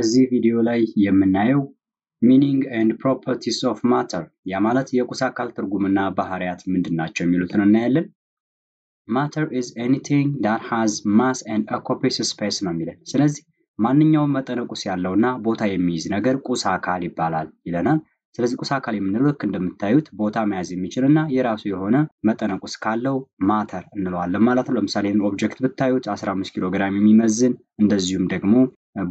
እዚህ ቪዲዮ ላይ የምናየው ሚኒንግ ኤንድ ፕሮፐርቲስ ኦፍ ማተር ያ ማለት የቁስ አካል ትርጉምና ባህሪያት ምንድን ናቸው የሚሉትን እናያለን። ማተር ኢዝ ኤኒቲንግ ዳት ሃዝ ማስ ኤንድ ኦኮፔስ ስፔስ ነው የሚለን። ስለዚህ ማንኛውም መጠነ ቁስ ያለውና ቦታ የሚይዝ ነገር ቁስ አካል ይባላል ይለናል። ስለዚህ ቁስ አካል የምንለው ልክ እንደምታዩት ቦታ መያዝ የሚችል እና የራሱ የሆነ መጠነ ቁስ ካለው ማተር እንለዋለን ማለት ነው። ለምሳሌ ኦብጀክት ብታዩት 15 ኪሎ ግራም የሚመዝን እንደዚሁም ደግሞ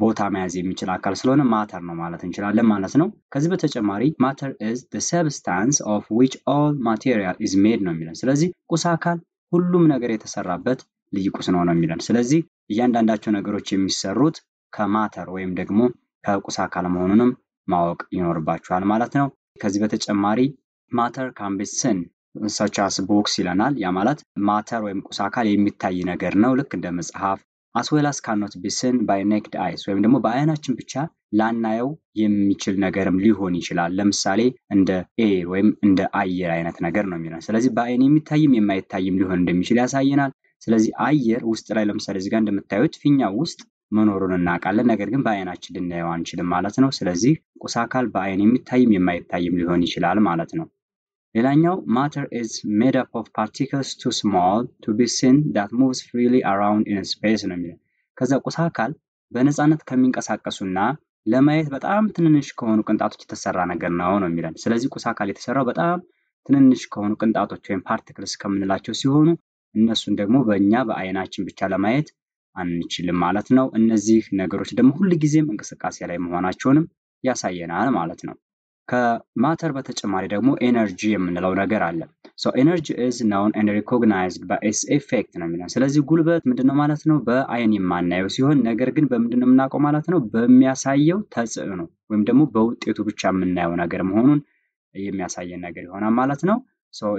ቦታ መያዝ የሚችል አካል ስለሆነ ማተር ነው ማለት እንችላለን ማለት ነው። ከዚህ በተጨማሪ ማተር ኢዝ ሰብስታንስ ኦፍ ዊች ኦል ማቴሪያል ኢዝ ሜድ ነው የሚለን። ስለዚህ ቁስ አካል ሁሉም ነገር የተሰራበት ልዩ ቁስ ነው ነው የሚለን። ስለዚህ እያንዳንዳቸው ነገሮች የሚሰሩት ከማተር ወይም ደግሞ ከቁስ አካል መሆኑንም ማወቅ ይኖርባቸዋል ማለት ነው። ከዚህ በተጨማሪ ማተር ካምቤስን ሰቻስ ቦክስ ይለናል። ያ ማለት ማተር ወይም ቁስ አካል የሚታይ ነገር ነው። ልክ እንደ መጽሐፍ አስዌላስ ካኖት ቢስን ባይ ኔክድ አይስ ወይም ደግሞ በአይናችን ብቻ ላናየው የሚችል ነገርም ሊሆን ይችላል። ለምሳሌ እንደ ኤር ወይም እንደ አየር አይነት ነገር ነው የሚለን። ስለዚህ በአይን የሚታይም የማይታይም ሊሆን እንደሚችል ያሳየናል። ስለዚህ አየር ውስጥ ላይ ለምሳሌ እዚጋ እንደምታዩት ፊኛ ውስጥ መኖሩን እናውቃለን። ነገር ግን በአይናችን ልናየው አንችልም ማለት ነው። ስለዚህ ቁስ አካል በአይን የሚታይም የማይታይም ሊሆን ይችላል ማለት ነው። ሌላኛው ማተር ኢዝ ሜድ አፕ ኦፍ ፓርቲክልስ ቱ ስሞል ቱ ቢ ሲን ዳት ሙቭስ ፍሪሊ አራውንድ ኢን ስፔስ ነው የሚለው። ከዛ ቁስ አካል በነፃነት ከሚንቀሳቀሱና ለማየት በጣም ትንንሽ ከሆኑ ቅንጣቶች የተሰራ ነገር ነው ነው የሚለን። ስለዚህ ቁስ አካል የተሰራው በጣም ትንንሽ ከሆኑ ቅንጣቶች ወይም ፓርቲክልስ ከምንላቸው ሲሆኑ እነሱን ደግሞ በእኛ በአይናችን ብቻ ለማየት አንችልም ማለት ነው። እነዚህ ነገሮች ደግሞ ጊዜም እንቅስቃሴ ላይ መሆናቸውንም ያሳየናል ማለት ነው። ከማተር በተጨማሪ ደግሞ ኤነርጂ የምንለው ነገር አለ። ኤነርጂ ኢዝ ናውን ኤንድ ሪኮግናይዝድ በኤስ ኤፌክት ነው የሚለው። ስለዚህ ጉልበት ምንድነው ማለት ነው? በአይን የማናየው ሲሆን ነገር ግን በምንድነው የምናውቀው ማለት ነው? በሚያሳየው ተጽዕኖ ወይም ደግሞ በውጤቱ ብቻ የምናየው ነገር መሆኑን የሚያሳየን ነገር ይሆናል ማለት ነው።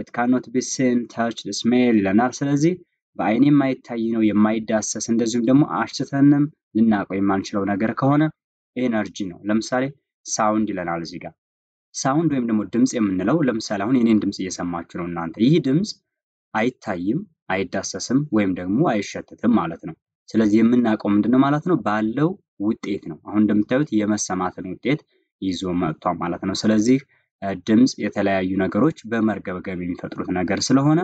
ኢት ካኖት ቢ ሲን ተች ስሜል ይለናል። ስለዚህ በአይን የማይታይ ነው የማይዳሰስ እንደዚሁም ደግሞ አሽተተንም ልናውቀው የማንችለው ነገር ከሆነ ኤነርጂ ነው። ለምሳሌ ሳውንድ ይለናል እዚህ ጋር ሳውንድ ወይም ደግሞ ድምፅ የምንለው ለምሳሌ አሁን የኔን ድምፅ እየሰማችሁ ነው እናንተ። ይህ ድምፅ አይታይም፣ አይዳሰስም ወይም ደግሞ አይሸትትም ማለት ነው። ስለዚህ የምናውቀው ምንድነው ማለት ነው ባለው ውጤት ነው። አሁን እንደምታዩት የመሰማትን ውጤት ይዞ መጥቷል ማለት ነው። ስለዚህ ድምፅ የተለያዩ ነገሮች በመርገብገብ የሚፈጥሩት ነገር ስለሆነ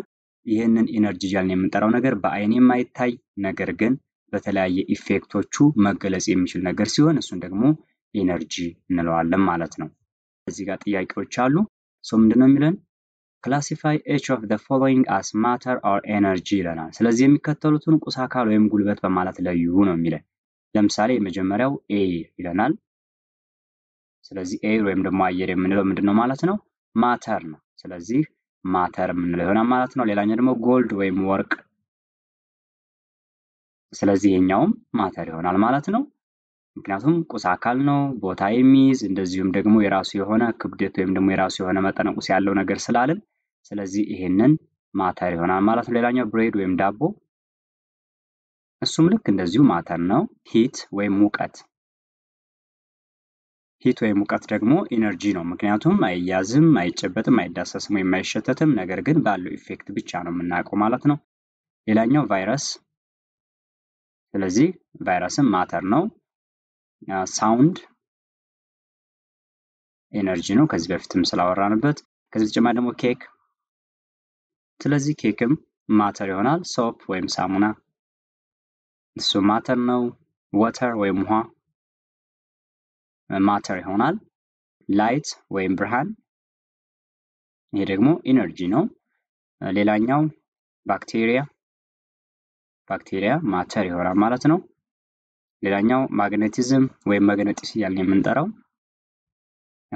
ይህንን ኢነርጂ እያልን የምንጠራው ነገር በአይን የማይታይ ነገር ግን በተለያየ ኢፌክቶቹ መገለጽ የሚችል ነገር ሲሆን እሱን ደግሞ ኢነርጂ እንለዋለን ማለት ነው። እዚህ ጋር ጥያቄዎች አሉ። ሰው ምንድነው የሚለን ክላሲፋይ ኤች ኦፍ ዘ ፎሎዊንግ አስ ማተር ኦር ኤነርጂ ይለናል። ስለዚህ የሚከተሉትን ቁስ አካል ወይም ጉልበት በማለት ለዩ ነው የሚለን። ለምሳሌ የመጀመሪያው ኤ ይለናል። ስለዚህ ኤ ወይም ደግሞ አየር የምንለው ምንድን ነው ማለት ነው? ማተር ነው። ስለዚህ ማተር የምንለው ይሆናል ማለት ነው። ሌላኛው ደግሞ ጎልድ ወይም ወርቅ። ስለዚህ ይሄኛውም ማተር ይሆናል ማለት ነው። ምክንያቱም ቁስ አካል ነው፣ ቦታ የሚይዝ እንደዚሁም ደግሞ የራሱ የሆነ ክብደት ወይም ደግሞ የራሱ የሆነ መጠነ ቁስ ያለው ነገር ስላልን ስለዚህ ይሄንን ማተር ይሆናል ማለት ነው። ሌላኛው ብሬድ ወይም ዳቦ እሱም ልክ እንደዚሁ ማተር ነው። ሂት ወይም ሙቀት ሂት ወይም ሙቀት ደግሞ ኢነርጂ ነው። ምክንያቱም አይያዝም፣ አይጨበጥም፣ አይዳሰስም ወይም አይሸተትም። ነገር ግን ባለው ኢፌክት ብቻ ነው የምናውቀው ማለት ነው። ሌላኛው ቫይረስ። ስለዚህ ቫይረስም ማተር ነው። ሳውንድ ኤነርጂ ነው። ከዚህ በፊትም ስላወራንበት። ከዚህ በተጨማሪ ደግሞ ኬክ። ስለዚህ ኬክም ማተር ይሆናል። ሶፕ ወይም ሳሙና እሱ ማተር ነው። ወተር ወይም ውሃ ማተር ይሆናል። ላይት ወይም ብርሃን ይሄ ደግሞ ኢነርጂ ነው። ሌላኛው ባክቴሪያ ባክቴሪያ ማተር ይሆናል ማለት ነው። ሌላኛው ማግኔቲዝም ወይም መግነጢስ እያልን የምንጠራው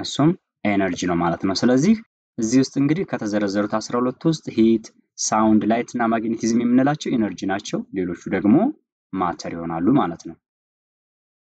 እሱም ኤነርጂ ነው ማለት ነው። ስለዚህ እዚህ ውስጥ እንግዲህ ከተዘረዘሩት 12 ውስጥ ሂት፣ ሳውንድ፣ ላይት እና ማግኔቲዝም የምንላቸው ኢነርጂ ናቸው። ሌሎቹ ደግሞ ማተር ይሆናሉ ማለት ነው።